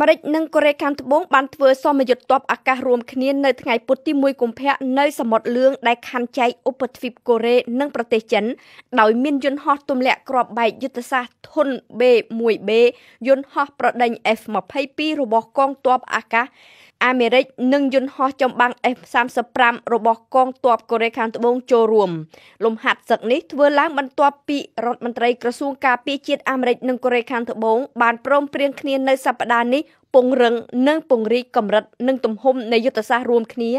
មេរិកនិងកូរ៉េខាងត្បូងបានធ្វើសមយុទ្ធទ័ពអាកាសរួមគ្នានៅថ្ងៃពុធទី1កុម្ភៈនៅសមុទ្រលឿងដែលខណ្ឌចែកឧបទ្វីបកូរ៉េនិងប្រទេសចិនដោយមានយន្តហោះទម្លាក់គ្រាប់បែកយុទ្ធសាស្ត្រធុន B1B យន្តហោះប្រដេញ F22 របស់កងទ័ពអាកាសអាមេរិកនិងយន្តហោះចម្បាំង F35 របស់កងទ័ពកូរ៉េខាងត្បូងចូលរួមលំហាត់សឹកនេះធ្វើឡើងបន្ទាប់ពីរដ្ឋមន្ត្រីក្រសួងការពារជាតិអាមេរិកនិងកូរ៉េខាងត្បូងបានព្រមព្រៀងគ្នានៅសប្តាហ៍នេះពង្រឹងនិងពង្រីកកម្រិតនិងទំហំនៃយុទ្ធសាស្ត្ររួមគ្នា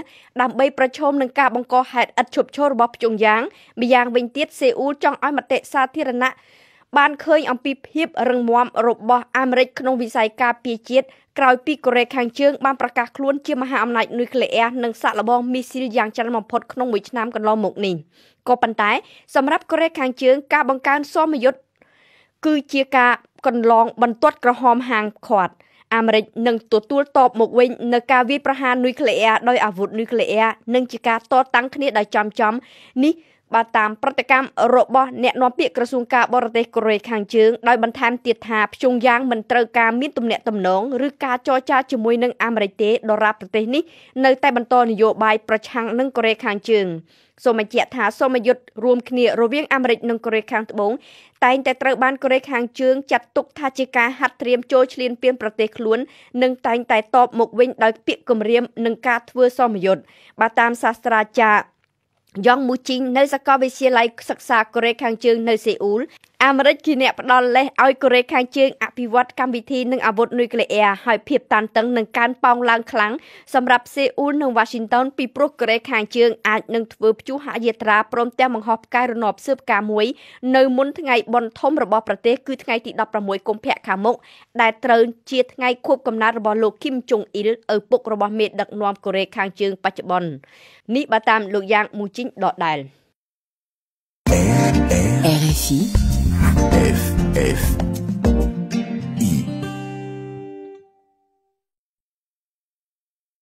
ដើម្បីប្រឈមនឹងការបង្កហេតុឥតឈប់ឈររបស់ភ្ជង់យ៉ាងម្យ៉ាងវិញទៀតសេអ៊ូលចង់ឲ្យមតិសាធារណៈបានឃើញអំពីភាពរឹងមាំរបស់អាមេរិកក្នុងវិស័យការពារជាតិក្រោយពីកូរ៉េខាងជើងបានប្រកាសខ្លួន ជាមហាអំណាចនុយក្លេអ៊ែរនិងសាក់លបងមីស៊ីលយ៉ាងច្រើនបំផុតក្នុងមួយឆ្នាំកន្លងមកនេះក៏ប៉ុន្តែសម្រាប់កូរ៉េខាង ជើង ការបង្កើនសមយុទ្ធគឺជាការកន្លង បន្ទាត់ក្រហមហាងខាត់អាមេរិកនឹងទទួលតបមកវិញនៅការវាយប្រហារនុយក្លេអ៊ែរដោយអាវុធនុយក្លេអ៊ែរនិងជាការតតាំងគ្នាដោយចំចំនេះបាទតាមប្រតិកម្មរបស់អ្នកនាំពាក្យក្រសួងការបរទេសកូរ៉េខាងជើងដោយបន្ថែមទៀតថាភ្យុងយ៉ាងមិនត្រូវការមានទំនាក់ទំនងឬការចរចាជាមួយនឹងអាមេរិកទេដរាបប្រទេសនេះនៅ តែបន្តនយោបាយប្រឆាំងនឹងកូរ៉េខាងជើងសូមបញ្ជាក់ថាសមយុទ្ធរួមគ្នារវាងអាមេរិកនិងកូរ៉េខាងត្បូងតែងតែត្រូវបានកូរ៉េខាងជើងចាត់ទុកថាជាការហាត់ត្រៀមចូលឈ្លានពានប្រទេសខ្លួន និងតែងតែតបមកវិញ ដោយពាក្យគំរាមនិងការធ្វើសមយុទ្ធបាទតាមសាស្ត្រាចារ្យយ៉ងមូជីងនៅសាកលវិទ្យាល័យសិក្សាកូរ៉េខាងជើង នៅសេអ៊ូលអាមេរិកជាអ្នកផ្ដល់លេសឲ្យកូរ៉េខាងជើងអភិវឌ្ឍកម្មវិធីនិងអាវុធនុយក្លេអ៊ែរហើយភាពតានតឹងនឹងការប៉ោងឡើងខ្លាំងសម្រាប់សេអ៊ូលនិងវ៉ាស៊ីនតោនពីព្រោះកូរ៉េខាងជើងអាចនឹងធ្វើព្យុះហយាត្រាព្រមទាំងបង្ហោះផ្កាយរណបស៊ើបការមួយនៅមុនថ្ងៃបុណ្យធំរបស់ប្រទេស គឺថ្ងៃទី16កុម្ភៈខាងមុខដែលត្រូវជាថ្ងៃខួបកំណើតរបស់លោកគីមចុងអ៊ីលឪពុករបស់មេដឹកនាំកូរ៉េខាងជើងបច្ចុប្បន្ននេះបើតាមលោកយ៉ាងមូជីងដដែល RFI F, F.